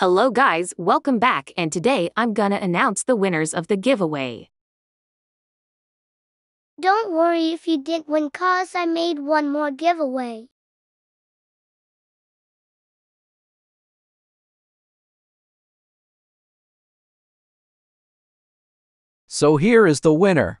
Hello guys, welcome back and today I'm gonna announce the winners of the giveaway. Don't worry if you didn't win cause I made one more giveaway. So here is the winner.